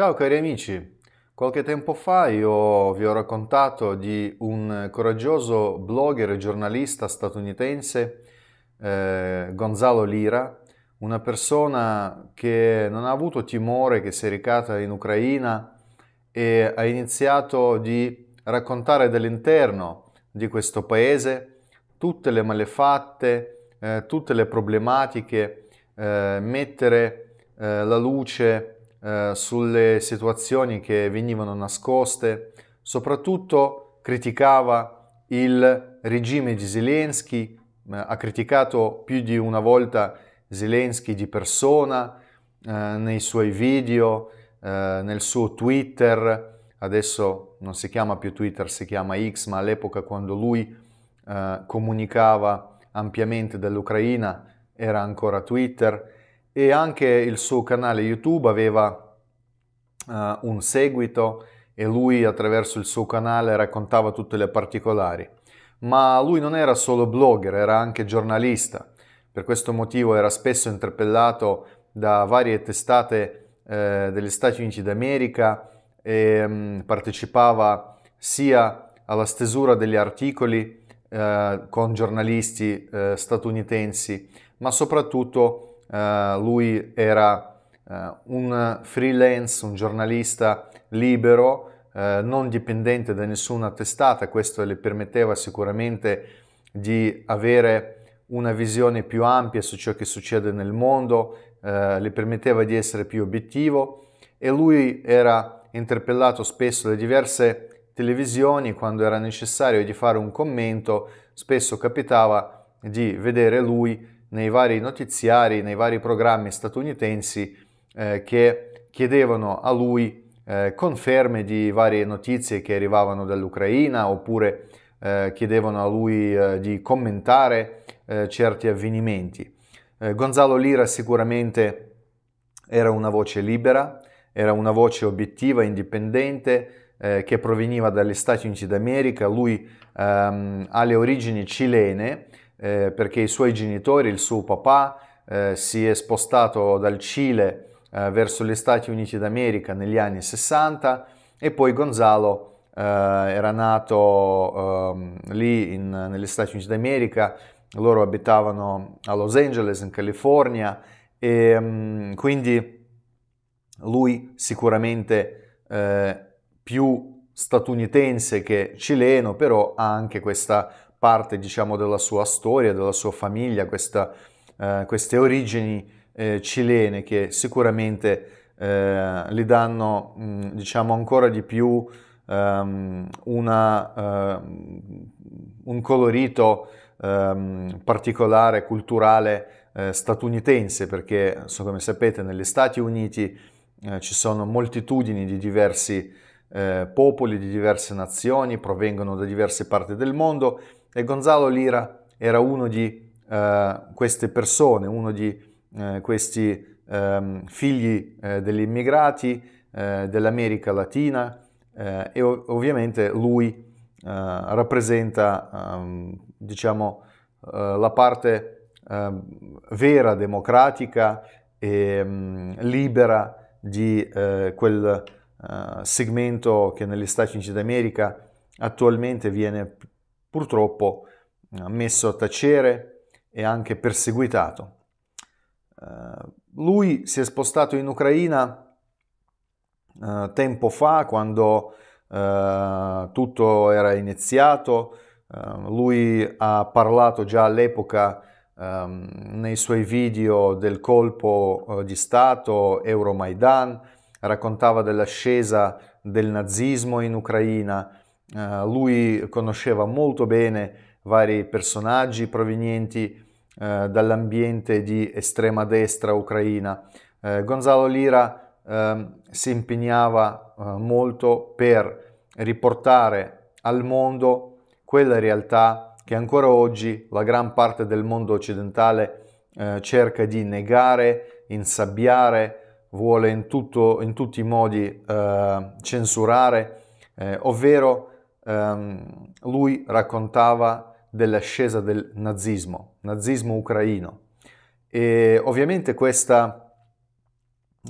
Ciao cari amici, qualche tempo fa io vi ho raccontato di un coraggioso blogger e giornalista statunitense, eh, Gonzalo Lira, una persona che non ha avuto timore, che si è recata in Ucraina e ha iniziato di raccontare dall'interno di questo paese tutte le malefatte, eh, tutte le problematiche, eh, mettere eh, la luce eh, sulle situazioni che venivano nascoste, soprattutto criticava il regime di Zelensky, eh, ha criticato più di una volta Zelensky di persona eh, nei suoi video, eh, nel suo Twitter, adesso non si chiama più Twitter, si chiama X, ma all'epoca quando lui eh, comunicava ampiamente dell'Ucraina era ancora Twitter e anche il suo canale YouTube aveva uh, un seguito e lui attraverso il suo canale raccontava tutte le particolari. Ma lui non era solo blogger, era anche giornalista. Per questo motivo era spesso interpellato da varie testate eh, degli Stati Uniti d'America e mh, mm, partecipava sia alla stesura degli articoli eh, con giornalisti eh, statunitensi, ma soprattutto eh, lui era uh, un freelance, un giornalista libero, eh, non dipendente da nessuna testata, questo le permetteva sicuramente di avere una visione più ampia su ciò che succede nel mondo, le permetteva di essere più obiettivo e lui era interpellato spesso da diverse televisioni quando era necessario di fare un commento, spesso capitava di vedere lui nei vari notiziari, nei vari programmi statunitensi eh, che chiedevano a lui eh, conferme di varie notizie che arrivavano dall'Ucraina oppure eh, chiedevano a lui eh, di commentare eh, certi avvenimenti. Eh, Gonzalo Lira sicuramente era una voce libera, era una voce obiettiva, indipendente, che proveniva dagli Stati Uniti d'America, lui ehm, ha le origini cilene, eh, perché i suoi genitori, il suo papà, eh, si è spostato dal Cile eh, verso gli Stati Uniti d'America negli anni 60 e poi Gonzalo eh, era nato ehm, lì in, negli Stati Uniti d'America, loro abitavano a Los Angeles in California e um, quindi lui sicuramente eh, più statunitense che cileno, però ha anche questa parte diciamo, della sua storia, della sua famiglia, questa, eh, queste origini eh, cilene che sicuramente eh, le danno mh, mm, diciamo, ancora di più um, una, uh, un colorito um, particolare, culturale eh, statunitense, perché so, come sapete negli Stati Uniti eh, ci sono moltitudini di diversi eh, popoli, di diverse nazioni, provengono da diverse parti del mondo e Gonzalo Lira era uno di eh, queste persone, uno di eh, questi ehm, figli eh, degli immigrati eh, dell'America Latina eh, e ov- ovviamente lui rappresenta, ehm, diciamo, la parte ehm, vera, democratica e mm, libera di eh, quel eh, segmento che negli Stati Uniti d'America attualmente viene purtroppo eh, messo a tacere e anche perseguitato. Eh, lui si è spostato in Ucraina eh, tempo fa, quando tutto era iniziato. Lui ha parlato già all'epoca ehm, nei suoi video del colpo di Stato, Euromaidan, raccontava dell'ascesa del nazismo in Ucraina, eh, lui conosceva molto bene vari personaggi provenienti eh, dall'ambiente di estrema destra ucraina. Eh, Gonzalo Lira ehm, si impegnava eh, molto per riportare al mondo quella realtà che ancora oggi la gran parte del mondo occidentale eh, cerca di negare, insabbiare, vuole in, tutto, in tutti i modi censurare, ovvero ehm, lui raccontava dell'ascesa del nazismo, nazismo ucraino. E ovviamente questa,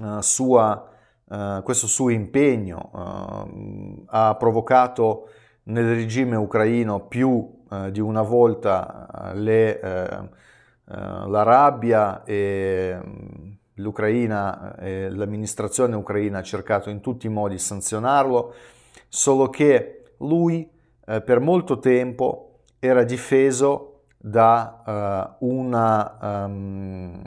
uh, sua, uh, questo suo impegno uh, ha provocato nel regime ucraino più eh, di una volta le, la rabbia e ehm, l'Ucraina e l'amministrazione ucraina ha cercato in tutti i modi di sanzionarlo, solo che lui eh, per molto tempo era difeso da eh, una, um,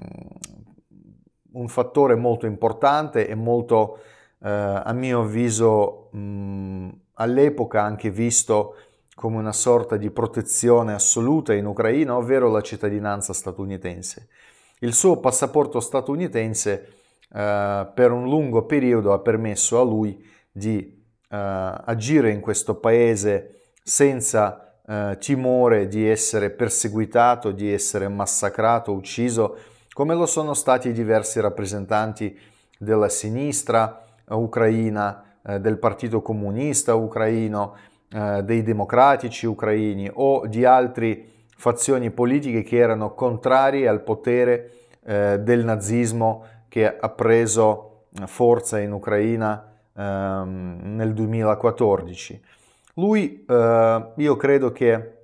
un fattore molto importante e molto, eh, a mio avviso, mh, all'epoca anche visto come una sorta di protezione assoluta in Ucraina, ovvero la cittadinanza statunitense. Il suo passaporto statunitense eh, per un lungo periodo ha permesso a lui di eh, agire in questo paese senza eh, timore di essere perseguitato, di essere massacrato, ucciso, come lo sono stati diversi rappresentanti della sinistra eh, ucraina, eh, del Partito Comunista ucraino, eh, dei democratici ucraini o di altre fazioni politiche che erano contrarie al potere eh, del nazismo che ha preso forza in Ucraina ehm, nel 2014. Lui, eh, io credo che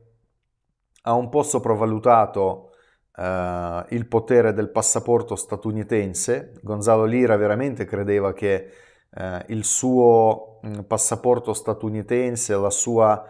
ha un po' sopravvalutato eh, il potere del passaporto statunitense. Gonzalo Lira veramente credeva che eh, il suo mm, passaporto statunitense, la sua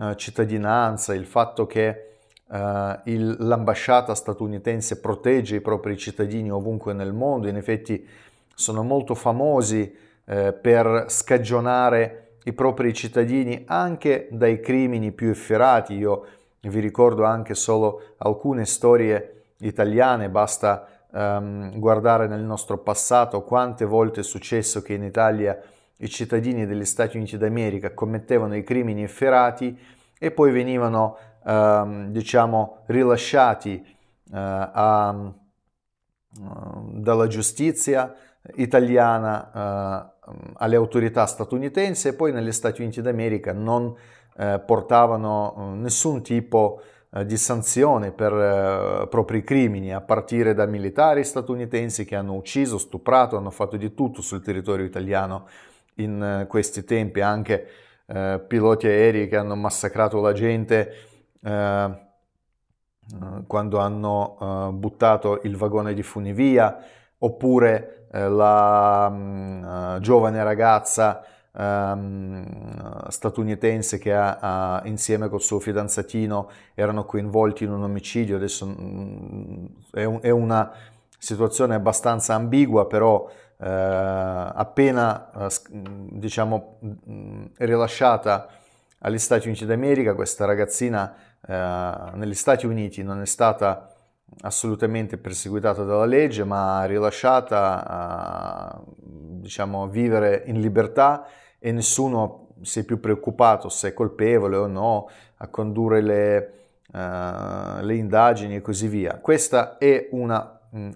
eh, cittadinanza, il fatto che Uh, il, l'ambasciata statunitense protegge i propri cittadini ovunque nel mondo, in effetti sono molto famosi eh, per scagionare i propri cittadini anche dai crimini più efferati. Io vi ricordo anche solo alcune storie italiane, basta ehm, guardare nel nostro passato quante volte è successo che in Italia i cittadini degli Stati Uniti d'America commettevano i crimini efferati e poi venivano ehm, diciamo rilasciati eh, a, ehm, dalla giustizia italiana eh, Ehm, alle autorità statunitensi e poi negli Stati Uniti d'America non eh, portavano eh, nessun tipo eh, di sanzione per eh, propri crimini, a partire da militari statunitensi che hanno ucciso, stuprato, hanno fatto di tutto sul territorio italiano in eh, questi tempi, anche eh, piloti aerei che hanno massacrato la gente quando hanno buttato il vagone di funivia, oppure eh, la mh, mm, eh, giovane ragazza Um, statunitense che ha, ha, insieme col suo fidanzatino erano coinvolti in un omicidio. Adesso mh, mm, mm, è, un, è, una situazione abbastanza ambigua, però eh, appena eh, diciamo mh, rilasciata agli Stati Uniti d'America, questa ragazzina eh, negli Stati Uniti non è stata assolutamente perseguitata dalla legge, ma rilasciata eh, diciamo, a diciamo, vivere in libertà e nessuno si è più preoccupato se è colpevole o no, a condurre le, uh, le indagini e così via. Questa è, una, mh, mm,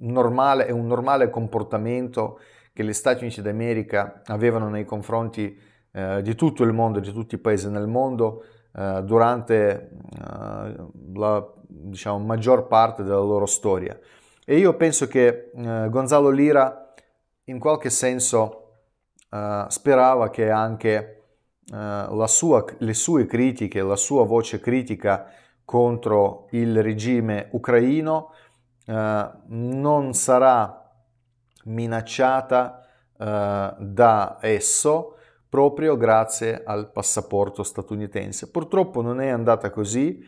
normale, è un normale comportamento che gli Stati Uniti d'America avevano nei confronti uh, di tutto il mondo, di tutti i paesi nel mondo, eh, durante eh, la diciamo, maggior parte della loro storia. E io penso che eh, Gonzalo Lira in qualche senso eh, sperava che anche eh, sua, le sue critiche, la sua voce critica contro il regime ucraino non sarà minacciata da esso, proprio grazie al passaporto statunitense. Purtroppo non è andata così,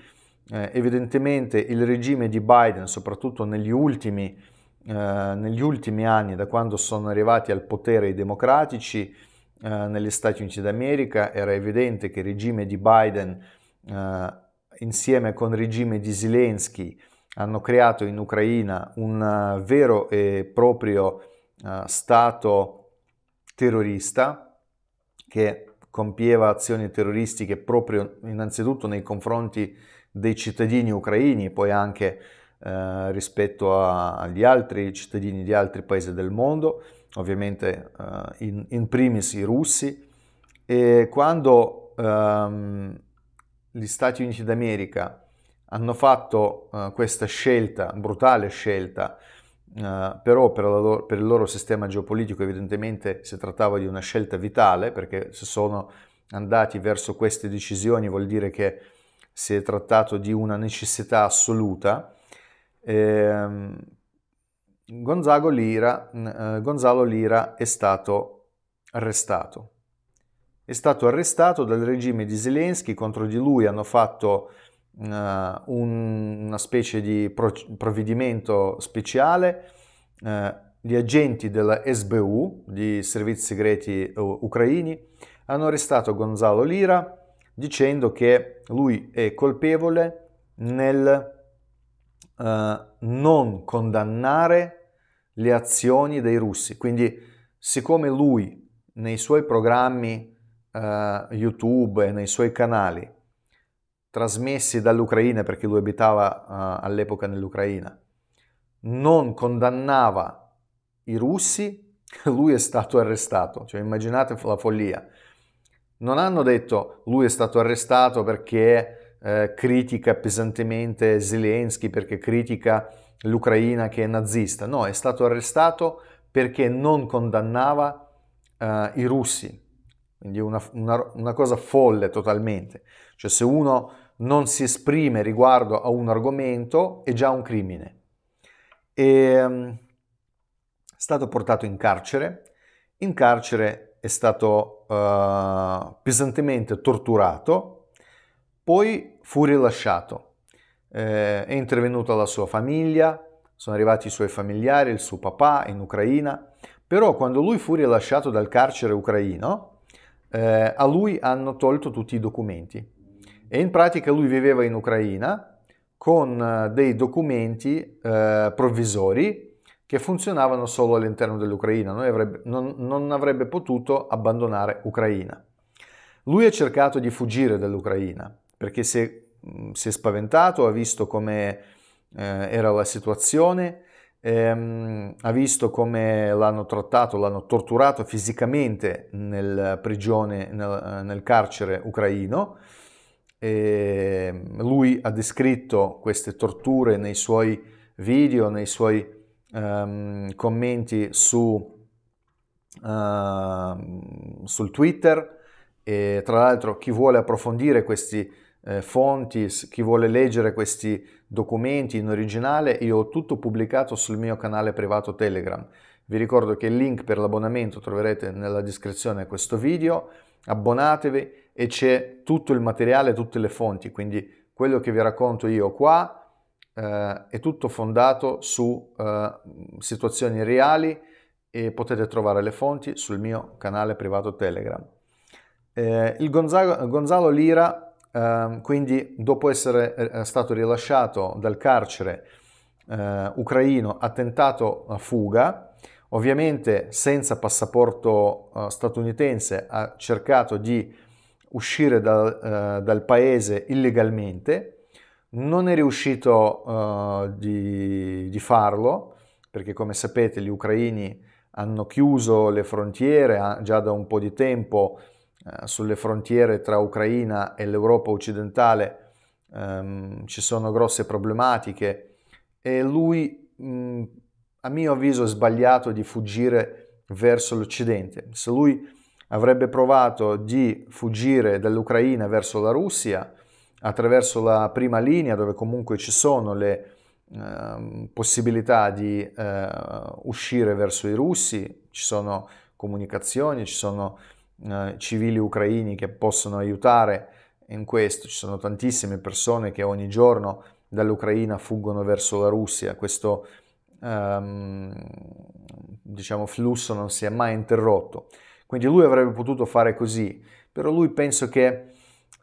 eh, evidentemente il regime di Biden, soprattutto negli ultimi, eh, negli ultimi, anni, da quando sono arrivati al potere i democratici eh, negli Stati Uniti d'America, era evidente che il regime di Biden eh, insieme con il regime di Zelensky hanno creato in Ucraina un eh, vero e proprio eh, Stato terrorista che compieva azioni terroristiche proprio innanzitutto nei confronti dei cittadini ucraini e poi anche eh, rispetto a, agli altri cittadini di altri paesi del mondo, ovviamente eh, in, in, primis i russi, e quando ehm, gli Stati Uniti d'America hanno fatto eh, questa scelta, brutale scelta, Uh, eh, però per, loro, per, il loro sistema geopolitico evidentemente si trattava di una scelta vitale perché se sono andati verso queste decisioni vuol dire che si è trattato di una necessità assoluta. Eh, Gonzalo, Lira, eh, Gonzalo Lira è stato arrestato. È stato arrestato dal regime di Zelensky, contro di lui hanno fatto eh, una, una specie di pro, provvedimento speciale eh, gli agenti della SBU, di servizi segreti ucraini, hanno arrestato Gonzalo Lira dicendo che lui è colpevole nel eh, non condannare le azioni dei russi. Quindi, siccome lui nei suoi programmi eh, YouTube e nei suoi canali trasmessi dall'Ucraina perché lui abitava uh, all'epoca nell'Ucraina, non condannava i russi, lui è stato arrestato. Cioè immaginate la follia. Non hanno detto lui è stato arrestato perché eh, critica pesantemente Zelensky, perché critica l'Ucraina che è nazista. No, è stato arrestato perché non condannava eh, i russi. Quindi una, una, una cosa folle totalmente. Cioè se uno non si esprime riguardo a un argomento è già un crimine. Ehm, è stato portato in carcere, in carcere è stato uh, pesantemente torturato, poi fu rilasciato, eh, è intervenuta la sua famiglia, sono arrivati i suoi familiari, il suo papà in Ucraina, però quando lui fu rilasciato dal carcere ucraino, eh, a lui hanno tolto tutti i documenti, e in pratica lui viveva in Ucraina con eh, dei documenti eh, provvisori che funzionavano solo all'interno dell'Ucraina, avrebbe, non, non avrebbe potuto abbandonare Ucraina. Lui ha cercato di fuggire dall'Ucraina perché si è, mm, si è spaventato, ha visto come eh, era la situazione, ehm, ha visto come l'hanno trattato, l'hanno torturato fisicamente nel prigione, nel, eh, nel carcere ucraino e ehm, lui ha descritto queste torture nei suoi video, nei suoi um, commenti su, uh, sul Twitter. E tra l'altro chi vuole approfondire questi eh, fonti, chi vuole leggere questi documenti in originale, io ho tutto pubblicato sul mio canale privato Telegram. Vi ricordo che il link per l'abbonamento troverete nella descrizione di questo video. Abbonatevi, e c'è tutto il materiale, tutte le fonti, quindi quello che vi racconto io qua eh, è tutto fondato su eh, situazioni reali e potete trovare le fonti sul mio canale privato Telegram. Eh, il Gonzalo, Gonzalo Lira, ehm, quindi dopo essere eh, eh, stato rilasciato dal carcere eh, ucraino, ha tentato a fuga, ovviamente senza passaporto statunitense ha cercato di uscire da, eh, dal paese illegalmente, non è riuscito eh, di, di, farlo, perché come sapete gli ucraini hanno chiuso le frontiere già da un po' di tempo eh, sulle frontiere tra Ucraina e l'Europa occidentale ehm, ci sono grosse problematiche e lui mh, mm, a mio avviso ha sbagliato di fuggire verso l'Occidente. Se lui avrebbe provato di fuggire dall'Ucraina verso la Russia attraverso la prima linea dove comunque ci sono le eh, possibilità di eh, uscire verso i russi, ci sono comunicazioni, ci sono eh, civili ucraini che possono aiutare in questo, ci sono tantissime persone che ogni giorno dall'Ucraina fuggono verso la Russia, questo ehm, diciamo, flusso non si è mai interrotto. Quindi lui avrebbe potuto fare così, però lui penso che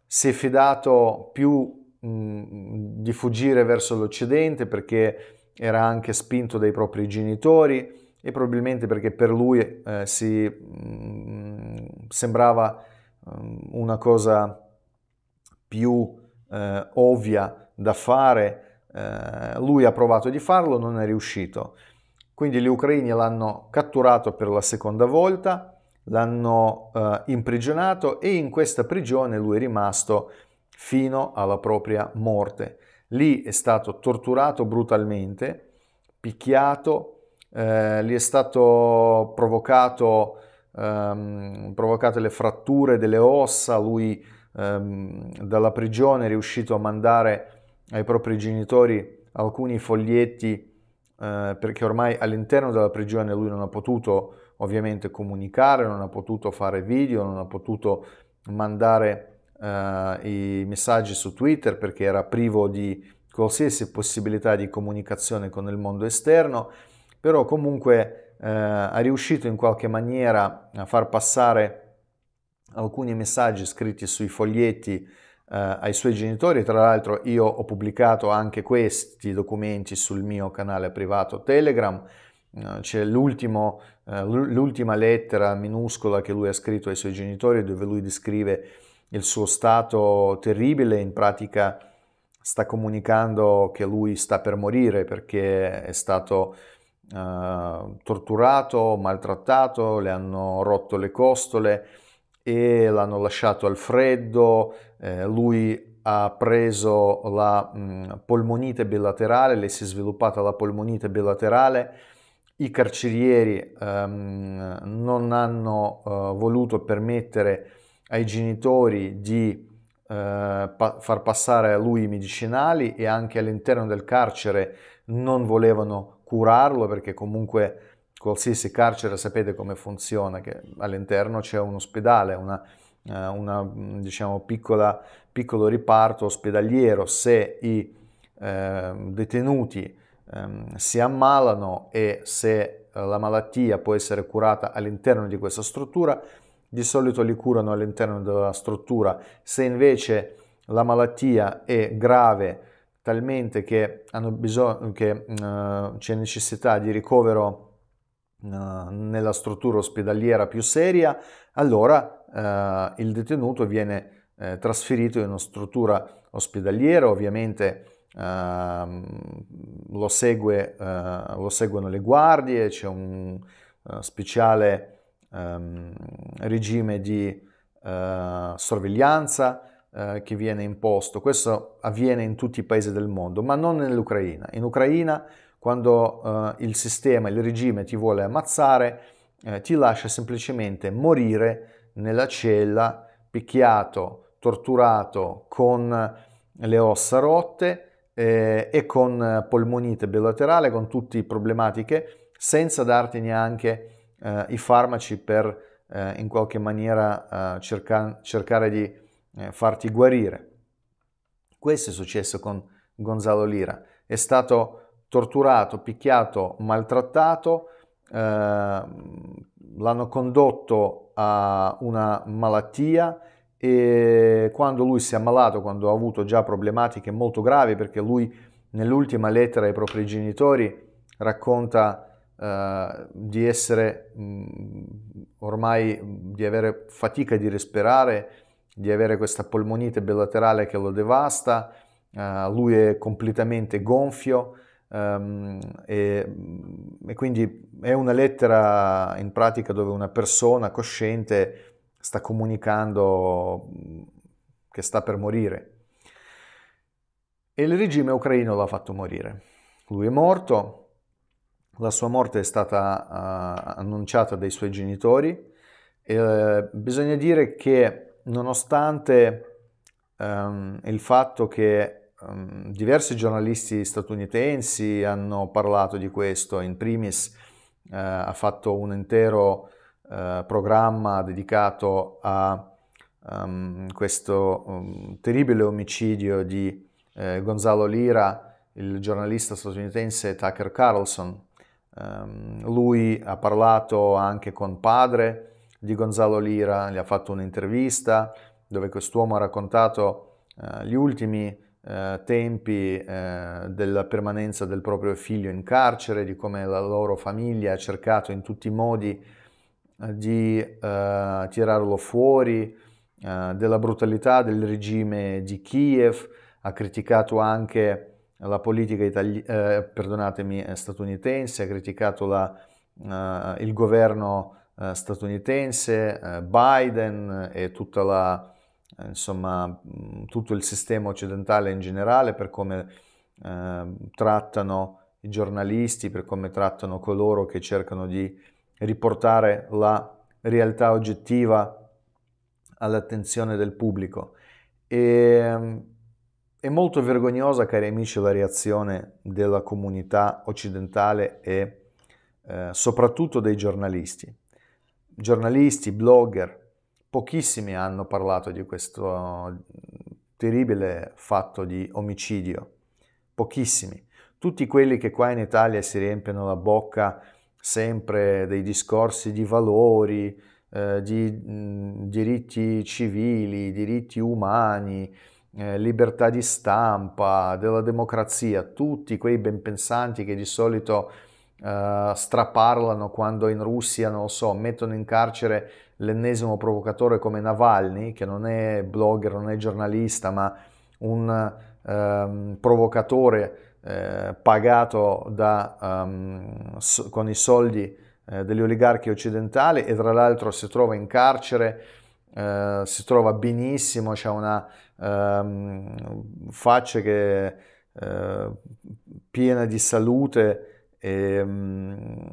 si è fidato più mh, di fuggire verso l'Occidente perché era anche spinto dai propri genitori e probabilmente perché per lui eh, si, mh, sembrava mh, ehm, una cosa più eh, ovvia da fare, eh, lui ha provato di farlo, non è riuscito. Quindi gli ucraini l'hanno catturato per la seconda volta, l'hanno eh, imprigionato e in questa prigione lui è rimasto fino alla propria morte. Lì è stato torturato brutalmente, picchiato, eh, gli è stato provocato, ehm, provocate le fratture delle ossa, lui ehm, dalla prigione è riuscito a mandare ai propri genitori alcuni foglietti eh, perché ormai all'interno della prigione lui non ha potuto ovviamente comunicare, non ha potuto fare video, non ha potuto mandare eh, i messaggi su Twitter perché era privo di qualsiasi possibilità di comunicazione con il mondo esterno, però comunque eh, ha riuscito in qualche maniera a far passare alcuni messaggi scritti sui foglietti eh, ai suoi genitori. Tra l'altro io ho pubblicato anche questi documenti sul mio canale privato Telegram, eh, c'è l'ultimo eh, l'ultima lettera minuscola che lui ha scritto ai suoi genitori dove lui descrive il suo stato terribile, in pratica sta comunicando che lui sta per morire perché è stato eh, torturato, maltrattato, le hanno rotto le costole e l'hanno lasciato al freddo, eh, lui ha preso la mh, mm, polmonite bilaterale, le si è sviluppata la polmonite bilaterale, i carcerieri ehm, non hanno eh, voluto permettere ai genitori di eh, pa- far passare a lui i medicinali e anche all'interno del carcere non volevano curarlo perché comunque qualsiasi carcere sapete come funziona, che all'interno c'è un ospedale, una, eh, una diciamo, piccola, piccolo riparto ospedaliero, se i ehm, detenuti ehm, si ammalano e se eh, la malattia può essere curata all'interno di questa struttura, di solito li curano all'interno della struttura. Se invece la malattia è grave, talmente che hanno bisogno che mm, eh, c'è necessità di ricovero mm, nella struttura ospedaliera più seria, allora eh, il detenuto viene eh, trasferito in una struttura ospedaliera, ovviamente Ehm, lo, segue, eh, lo seguono le guardie, c'è un eh, speciale um, regime di eh, sorveglianza che viene imposto. Questo avviene in tutti i paesi del mondo, ma non nell'Ucraina. In Ucraina, quando uh, il sistema, il regime ti vuole ammazzare, eh, ti lascia semplicemente morire nella cella, picchiato, torturato, con le ossa rotte eh, e con eh, polmonite bilaterale, con tutte le problematiche, senza darti neanche eh, i farmaci per eh, in qualche maniera eh, cerca, cercare di farti guarire. Questo è successo con Gonzalo Lira. È stato torturato, picchiato, maltrattato, l'hanno condotto a una malattia e quando lui si è ammalato, quando ha avuto già problematiche molto gravi, perché lui nell'ultima lettera ai propri genitori racconta eh, di essere mh, mm, ormai, di avere fatica di respirare, di avere questa polmonite bilaterale che lo devasta, eh, lui è completamente gonfio ehm, e, mm, e quindi è una lettera in pratica dove una persona cosciente sta comunicando che sta per morire. E il regime ucraino l'ha fatto morire. Lui è morto, la sua morte è stata uh, annunciata dai suoi genitori. E, uh, bisogna dire che nonostante um, il fatto che um, diversi giornalisti statunitensi hanno parlato di questo, in primis uh, ha fatto un intero eh, programma dedicato a um, questo um, terribile omicidio di eh, Gonzalo Lira, il giornalista statunitense Tucker Carlson. Um, lui ha parlato anche con padre di Gonzalo Lira, gli ha fatto un'intervista dove quest'uomo ha raccontato eh, gli ultimi eh, tempi eh, della permanenza del proprio figlio in carcere, di come la loro famiglia ha cercato in tutti i modi di eh, tirarlo fuori, eh, della brutalità del regime di Kiev, ha criticato anche la politica itali- eh, eh statunitense, ha criticato la, eh, il governo eh, statunitense, Biden e la, insomma, tutto il sistema occidentale in generale per come trattano i giornalisti, per come trattano coloro che cercano di riportare la realtà oggettiva all'attenzione del pubblico. E, mm, è molto vergognosa, cari amici, la reazione della comunità occidentale e eh, soprattutto dei giornalisti. Giornalisti, blogger, pochissimi hanno parlato di questo terribile fatto di omicidio, pochissimi. Tutti quelli che qua in Italia si riempiono la bocca sempre dei discorsi di valori, eh, di mh, diritti civili, diritti umani, eh, libertà di stampa, della democrazia, tutti quei ben pensanti che di solito eh, straparlano quando in Russia, non lo so, mettono in carcere l'ennesimo provocatore come Navalny, che non è blogger, non è giornalista, ma un ehm, provocatore eh, pagato da, um, so, con i soldi eh, degli oligarchi occidentali e tra l'altro si trova in carcere, eh, si trova benissimo, c'è una um, faccia che eh, piena di salute e, um,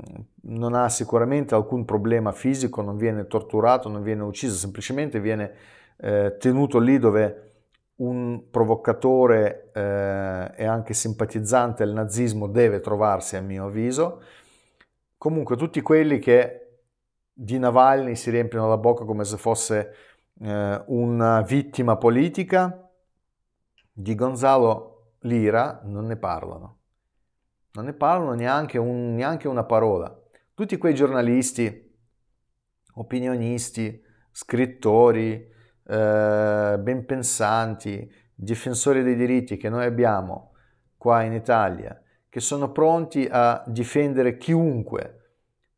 non ha sicuramente alcun problema fisico, non viene torturato, non viene ucciso, semplicemente viene eh, tenuto lì dove un provocatore eh, e anche simpatizzante al nazismo deve trovarsi, a mio avviso. Comunque, tutti quelli che di Navalny si riempiono la bocca come se fosse eh, una vittima politica, di Gonzalo Lira non ne parlano. Non ne parlano neanche, un, neanche una parola. Tutti quei giornalisti, opinionisti, scrittori, eh, ben pensanti, difensori dei diritti che noi abbiamo qua in Italia, che sono pronti a difendere chiunque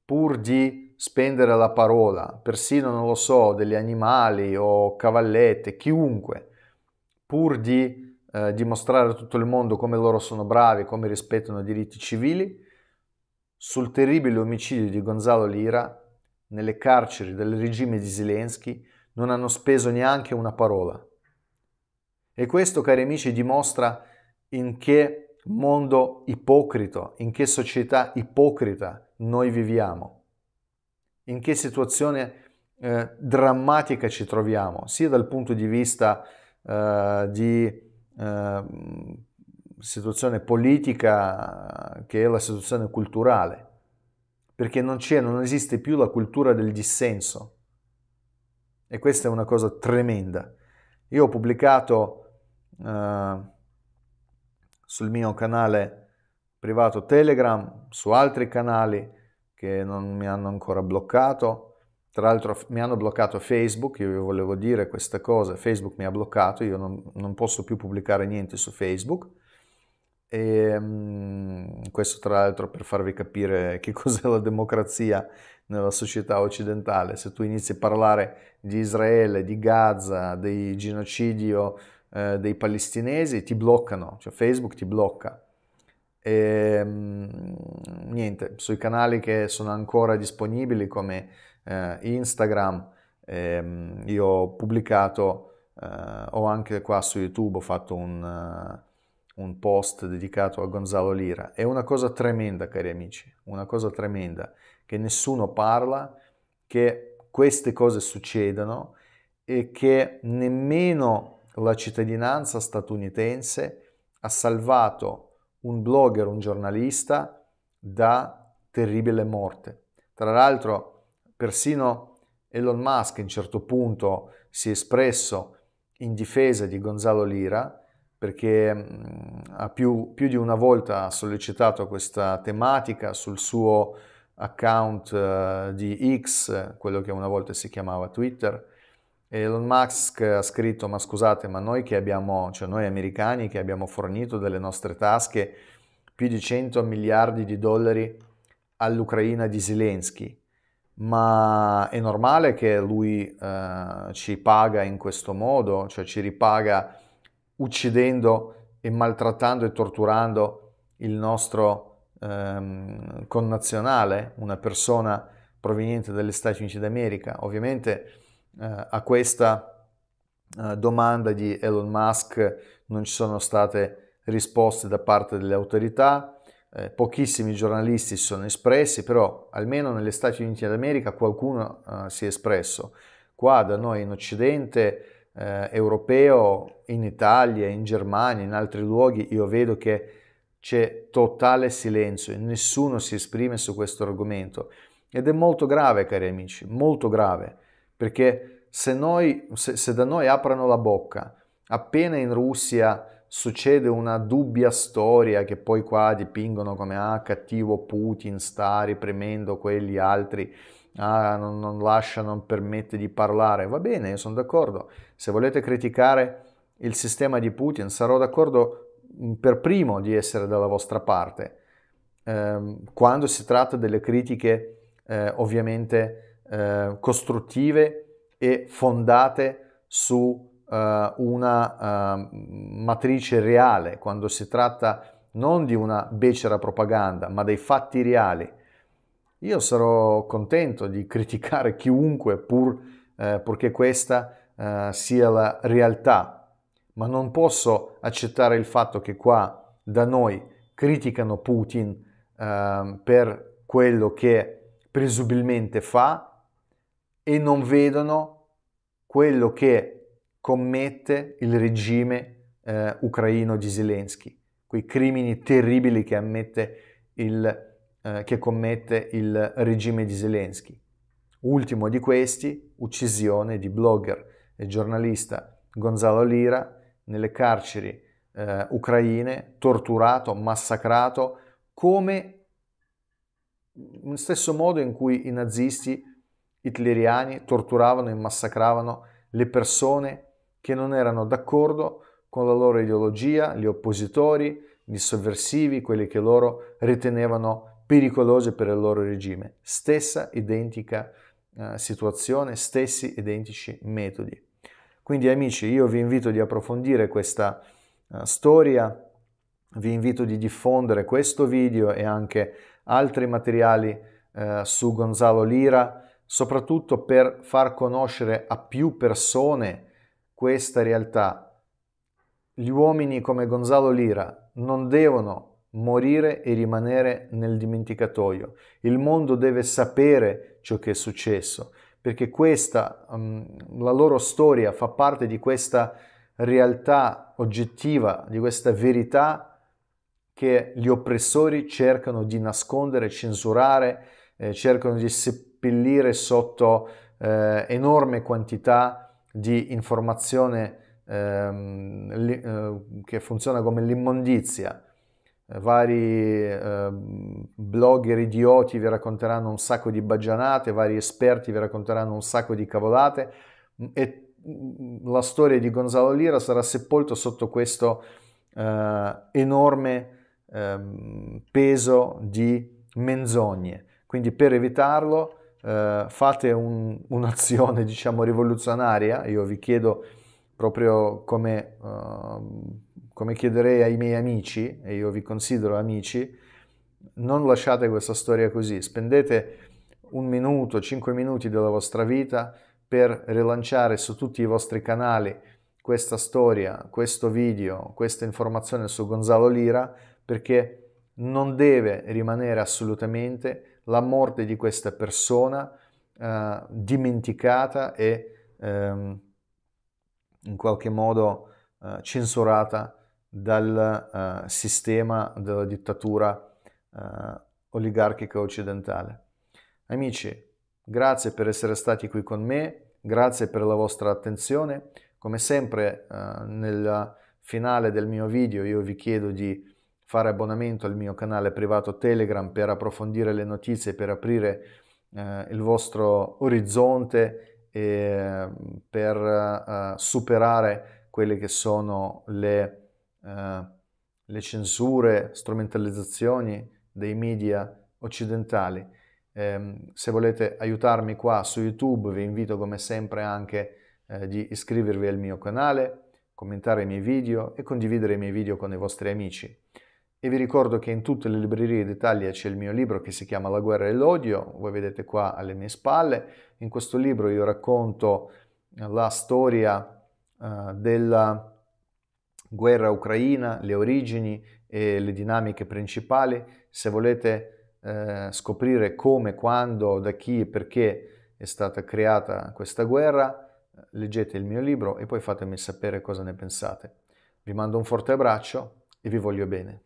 pur di spendere la parola, persino, non lo so, degli animali o cavallette, chiunque, pur di eh, dimostrare a tutto il mondo come loro sono bravi, come rispettano i diritti civili, sul terribile omicidio di Gonzalo Lira, nelle carceri del regime di Zelensky, non hanno speso neanche una parola. E questo, cari amici, dimostra in che mondo ipocrito, in che società ipocrita noi viviamo, in che situazione eh, drammatica ci troviamo, sia dal punto di vista eh, di eh, situazione politica che la situazione culturale, perché non c'è, non esiste più la cultura del dissenso e questa è una cosa tremenda. Io ho pubblicato eh, sul mio canale privato Telegram, su altri canali che non mi hanno ancora bloccato. Tra l'altro mi hanno bloccato Facebook, io vi volevo dire questa cosa, Facebook mi ha bloccato, io non, non posso più pubblicare niente su Facebook e, ehm, mh, questo tra l'altro per farvi capire che cos'è la democrazia nella società occidentale. Se tu inizi a parlare di Israele, di Gaza, del genocidio eh, dei palestinesi, ti bloccano, cioè Facebook ti blocca. E, ehm, mh, niente, sui canali che sono ancora disponibili come eh, Instagram, ehm, io ho pubblicato, eh, ho anche qua su YouTube, ho fatto un un post dedicato a Gonzalo Lira. È una cosa tremenda, cari amici, una cosa tremenda, che nessuno parla, che queste cose succedano e che nemmeno la cittadinanza statunitense ha salvato un blogger, un giornalista da terribile morte. Tra l'altro, persino Elon Musk a un certo punto si è espresso in difesa di Gonzalo Lira, perché mm, ha più, più, di una volta sollecitato questa tematica sul suo account eh, di X, quello che una volta si chiamava Twitter. Elon Musk ha scritto, ma scusate, ma noi che abbiamo, cioè noi americani che abbiamo fornito delle nostre tasche più di 100 miliardi di dollari all'Ucraina di Zelensky, ma è normale che lui eh, ci paga in questo modo, cioè ci ripaga uccidendo e maltrattando e torturando il nostro ehm, connazionale, una persona proveniente dagli Stati Uniti d'America. Ovviamente eh, a questa eh, domanda di Elon Musk non ci sono state risposte da parte delle autorità, eh, pochissimi giornalisti si sono espressi, però almeno negli Stati Uniti d'America qualcuno eh, si è espresso. Qua da noi in Occidente eh, europeo in Italia, in Germania, in altri luoghi, io vedo che c'è totale silenzio e nessuno si esprime su questo argomento. Ed è molto grave, cari amici, molto grave, perché se, noi, se, se da noi aprono la bocca, appena in Russia succede una dubbia storia che poi qua dipingono come ah, cattivo Putin sta ripremendo quelli altri, ah, non, non lascia, non permette di parlare. Va bene, io sono d'accordo. Se volete criticare il sistema di Putin, sarò d'accordo mm, per primo di essere dalla vostra parte. Eh, quando si tratta delle critiche eh, ovviamente eh, costruttive e fondate su eh, una eh, matrice reale, quando si tratta non di una becera propaganda, ma dei fatti reali. Io sarò contento di criticare chiunque pur, eh, purché questa eh, sia la realtà, ma non posso accettare il fatto che qua da noi criticano Putin eh, per quello che presumibilmente fa e non vedono quello che commette il regime eh, ucraino di Zelensky, quei crimini terribili che, il, eh, che commette il regime di Zelensky. Ultimo di questi, uccisione di blogger e giornalista Gonzalo Lira nelle carceri eh, ucraine, torturato, massacrato, come nello stesso modo in cui i nazisti hitleriani torturavano e massacravano le persone che non erano d'accordo con la loro ideologia, gli oppositori, gli sovversivi, quelli che loro ritenevano pericolosi per il loro regime. Stessa identica eh, situazione, stessi identici metodi. Quindi amici, io vi invito di approfondire questa eh, storia, vi invito di diffondere questo video e anche altri materiali eh, su Gonzalo Lira, soprattutto per far conoscere a più persone questa realtà. Gli uomini come Gonzalo Lira non devono morire e rimanere nel dimenticatoio. Il mondo deve sapere ciò che è successo, perché questa, mm, la loro storia fa parte di questa realtà oggettiva, di questa verità che gli oppressori cercano di nascondere, censurare, eh, cercano di seppellire sotto eh, enorme quantità di informazione ehm, li, eh, che funziona come l'immondizia. Eh, vari eh, blogger idioti vi racconteranno un sacco di baggianate, vari esperti vi racconteranno un sacco di cavolate mm, e mm, la storia di Gonzalo Lira sarà sepolta sotto questo eh, enorme ehm, peso di menzogne. Quindi per evitarlo eh, fate un, un'azione diciamo rivoluzionaria, io vi chiedo proprio come, uh, come chiederei ai miei amici, e io vi considero amici, non lasciate questa storia così, spendete un minuto, cinque minuti della vostra vita per rilanciare su tutti i vostri canali questa storia, questo video, questa informazione su Gonzalo Lira, perché non deve rimanere assolutamente la morte di questa persona eh, dimenticata e ehm, in qualche modo eh, censurata dal eh, sistema della dittatura eh, oligarchica occidentale. Amici, grazie per essere stati qui con me, grazie per la vostra attenzione. Come sempre eh, nel finale del mio video io vi chiedo di fare abbonamento al mio canale privato Telegram per approfondire le notizie, per aprire eh, il vostro orizzonte e per eh, superare quelle che sono le, eh, le censure, strumentalizzazioni dei media occidentali. Ehm, se volete aiutarmi qua su YouTube vi invito come sempre anche eh, di iscrivervi al mio canale, commentare i miei video e condividere i miei video con i vostri amici e vi ricordo che in tutte le librerie d'Italia c'è il mio libro che si chiama La guerra e l'odio, voi vedete qua alle mie spalle. In questo libro io racconto eh, la storia uh, della guerra ucraina, le origini e le dinamiche principali. Se volete uh, scoprire come, quando, da chi e perché è stata creata questa guerra, leggete il mio libro e poi fatemi sapere cosa ne pensate. Vi mando un forte abbraccio e vi voglio bene.